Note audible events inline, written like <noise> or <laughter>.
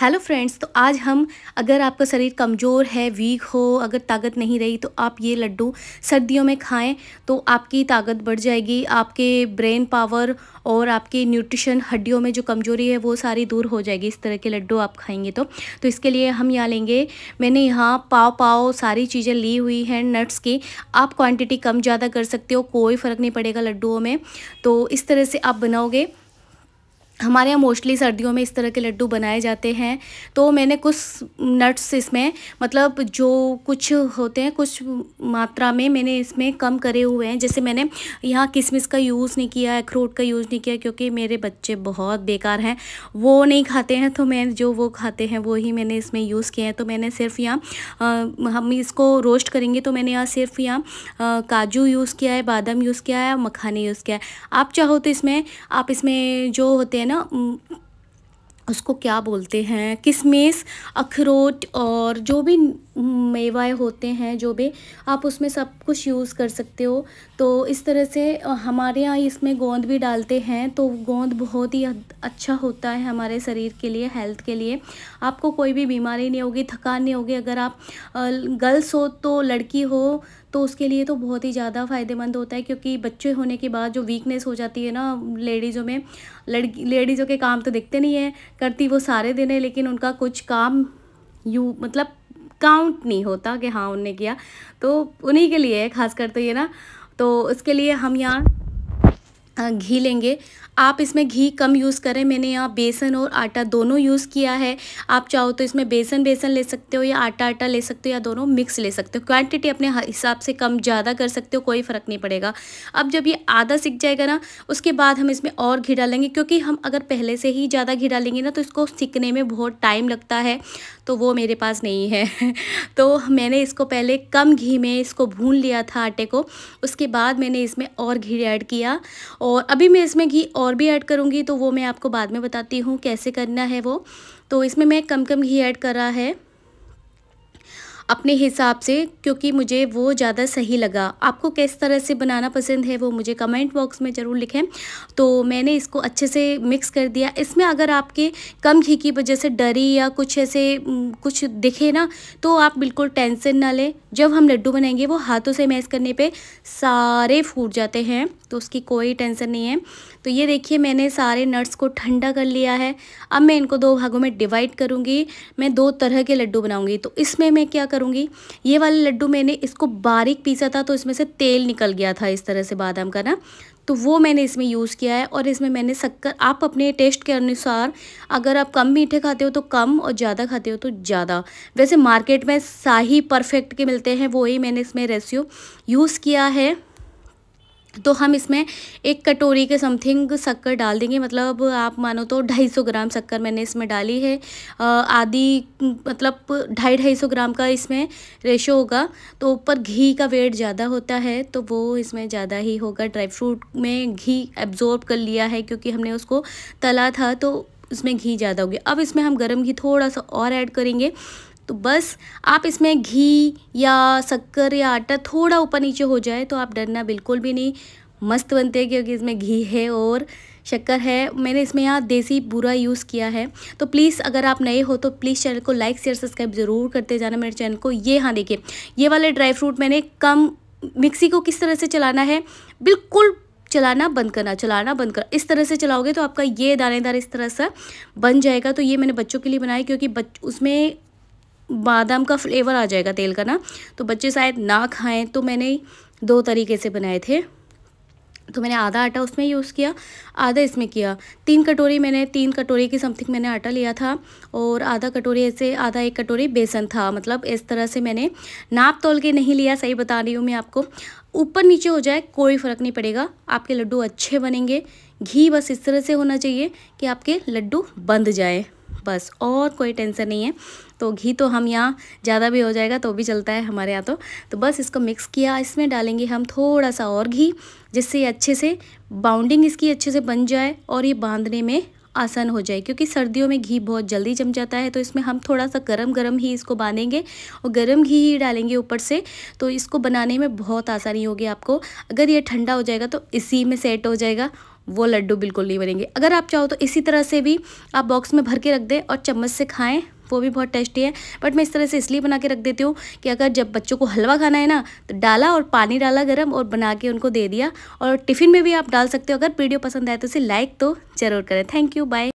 hello friends तो आज हम अगर आपका शरीर कमज़ोर है वीक हो अगर ताकत नहीं रही तो आप ये लड्डू सर्दियों में खाएं तो आपकी ताकत बढ़ जाएगी आपके ब्रेन पावर और आपकी न्यूट्रिशन हड्डियों में जो कमज़ोरी है वो सारी दूर हो जाएगी इस तरह के लड्डू आप खाएंगे तो तो इसके लिए हम यहाँ लेंगे मैंने यहाँ पाव पाव सारी चीज़ें ली हुई हैं नट्स की आप क्वान्टिटी कम ज़्यादा कर सकते हो कोई फ़र्क नहीं पड़ेगा लड्डुओं में तो इस तरह से आप बनाओगे हमारे यहाँ मोस्टली सर्दियों में इस तरह के लड्डू बनाए जाते हैं तो मैंने कुछ नट्स इसमें मतलब जो कुछ होते हैं कुछ मात्रा में मैंने इसमें कम करे हुए हैं जैसे मैंने यहाँ किशमिश का यूज़ नहीं किया अखरोट का यूज़ नहीं किया क्योंकि मेरे बच्चे बहुत बेकार हैं वो नहीं खाते हैं तो मैं जो वो खाते हैं वो ही मैंने इसमें यूज़ किए हैं तो मैंने सिर्फ यहाँ हम इसको रोस्ट करेंगे तो मैंने यहाँ सिर्फ यहाँ काजू यूज़ किया है बादाम यूज़ किया है मखाने यूज़ किया है आप चाहो तो इसमें आप इसमें जो होते हैं ना उसको क्या बोलते हैं किशमिश अखरोट और जो भी मेवाए होते हैं जो भी आप उसमें सब कुछ यूज़ कर सकते हो तो इस तरह से हमारे यहाँ इसमें गोंद भी डालते हैं तो गोंद बहुत ही अच्छा होता है हमारे शरीर के लिए हेल्थ के लिए आपको कोई भी बीमारी नहीं होगी थकान नहीं होगी अगर आप गर्ल्स हो तो लड़की हो तो उसके लिए तो बहुत ही ज़्यादा फ़ायदेमंद होता है क्योंकि बच्चे होने के बाद जो वीकनेस हो जाती है ना लेडीज़ों में लड़की लेडीज़ों के काम तो दिखते नहीं है करती वो सारे दिन है लेकिन उनका कुछ काम यू मतलब काउंट नहीं होता कि हाँ उनने किया तो उन्हीं के लिए है खासकर तो ये ना तो उसके लिए हम यहाँ घी लेंगे आप इसमें घी कम यूज़ करें मैंने यहाँ बेसन और आटा दोनों यूज़ किया है आप चाहो तो इसमें बेसन बेसन ले सकते हो या आटा आटा ले सकते हो या दोनों मिक्स ले सकते हो क्वांटिटी अपने हिसाब से कम ज़्यादा कर सकते हो कोई फ़र्क नहीं पड़ेगा अब जब ये आधा सीख जाएगा ना उसके बाद हम इसमें और घी डालेंगे क्योंकि हम अगर पहले से ही ज़्यादा घी डालेंगे ना तो इसको सीखने में बहुत टाइम लगता है तो वो मेरे पास नहीं है <laughs> तो मैंने इसको पहले कम घी में इसको भून लिया था आटे को उसके बाद मैंने इसमें और घी ऐड किया और अभी मैं इसमें घी और भी ऐड करूँगी तो वो मैं आपको बाद में बताती हूँ कैसे करना है वो तो इसमें मैं कम कम घी ऐड कर रहा है अपने हिसाब से क्योंकि मुझे वो ज़्यादा सही लगा आपको किस तरह से बनाना पसंद है वो मुझे कमेंट बॉक्स में ज़रूर लिखें तो मैंने इसको अच्छे से मिक्स कर दिया इसमें अगर आपके कम घी की वजह से डरी या कुछ ऐसे कुछ दिखे ना तो आप बिल्कुल टेंशन ना लें जब हम लड्डू बनाएंगे वो हाथों से मैस करने पर सारे फूट जाते हैं तो उसकी कोई टेंसन नहीं है तो ये देखिए मैंने सारे नट्स को ठंडा कर लिया है अब मैं इनको दो भागों में डिवाइड करूँगी मैं दो तरह के लड्डू बनाऊँगी तो इसमें मैं क्या करूँगी ये वाले लड्डू मैंने इसको बारीक पीसा था तो इसमें से तेल निकल गया था इस तरह से बादाम का ना तो वो मैंने इसमें यूज़ किया है और इसमें मैंने शक्कर आप अपने टेस्ट के अनुसार अगर आप कम मीठे खाते हो तो कम और ज़्यादा खाते हो तो ज़्यादा वैसे मार्केट में शाही परफेक्ट के मिलते हैं वो ही मैंने इसमें रेसियो यूज़ किया है तो हम इसमें एक कटोरी के समथिंग शक्कर डाल देंगे मतलब आप मानो तो ढाई सौ ग्राम शक्कर मैंने इसमें डाली है आधी मतलब ढाई ढाई सौ ग्राम का इसमें रेशो होगा तो ऊपर घी का वेट ज़्यादा होता है तो वो इसमें ज़्यादा ही होगा ड्राई फ्रूट में घी एब्जॉर्ब कर लिया है क्योंकि हमने उसको तला था तो उसमें घी ज़्यादा हो गया अब इसमें हम गर्म घी थोड़ा सा और ऐड करेंगे तो बस आप इसमें घी या शक्कर या आटा थोड़ा ऊपर नीचे हो जाए तो आप डरना बिल्कुल भी नहीं मस्त बनते हैं क्योंकि इसमें घी है और शक्कर है मैंने इसमें यहाँ देसी बुरा यूज़ किया है तो प्लीज़ अगर आप नए हो तो प्लीज़ चैनल को लाइक शेयर सब्सक्राइब ज़रूर करते जाना मेरे चैनल को ये हाँ देखिए ये वाले ड्राई फ्रूट मैंने कम मिक्सी को किस तरह से चलाना है बिल्कुल चलाना बंद करना चलाना बंद कर इस तरह से चलाओगे तो आपका ये दानेदार इस तरह से बन जाएगा तो ये मैंने बच्चों के लिए बनाया क्योंकि बच उसमें बादाम का फ्लेवर आ जाएगा तेल का ना तो बच्चे शायद ना खाएं तो मैंने दो तरीके से बनाए थे तो मैंने आधा आटा उसमें यूज़ किया आधा इसमें किया तीन कटोरी मैंने तीन कटोरी की समथिंग मैंने आटा लिया था और आधा कटोरी ऐसे आधा एक कटोरी बेसन था मतलब इस तरह से मैंने नाप तोल के नहीं लिया सही बता रही हूँ मैं आपको ऊपर नीचे हो जाए कोई फ़र्क नहीं पड़ेगा आपके लड्डू अच्छे बनेंगे घी बस इस तरह से होना चाहिए कि आपके लड्डू बंद जाए बस और कोई टेंशन नहीं है तो घी तो हम यहाँ ज़्यादा भी हो जाएगा तो भी चलता है हमारे यहाँ तो तो बस इसको मिक्स किया इसमें डालेंगे हम थोड़ा सा और घी जिससे अच्छे से बाउंडिंग इसकी अच्छे से बन जाए और ये बांधने में आसान हो जाए क्योंकि सर्दियों में घी बहुत जल्दी जम जाता है तो इसमें हम थोड़ा सा गरम गरम ही इसको बांधेंगे और गरम घी ही डालेंगे ऊपर से तो इसको बनाने में बहुत आसानी होगी आपको अगर ये ठंडा हो जाएगा तो इसी में सेट हो जाएगा वो लड्डू बिल्कुल नहीं बनेंगे अगर आप चाहो तो इसी तरह से भी आप बॉक्स में भर के रख दें और चम्मच से खाएँ वो भी बहुत टेस्टी है बट मैं इस तरह से इसलिए बना के रख देती हूँ कि अगर जब बच्चों को हलवा खाना है ना तो डाला और पानी डाला गर्म और बना के उनको दे दिया और टिफ़िन में भी आप डाल सकते हो अगर वीडियो पसंद आए तो इसे लाइक तो ज़रूर करें थैंक यू बाय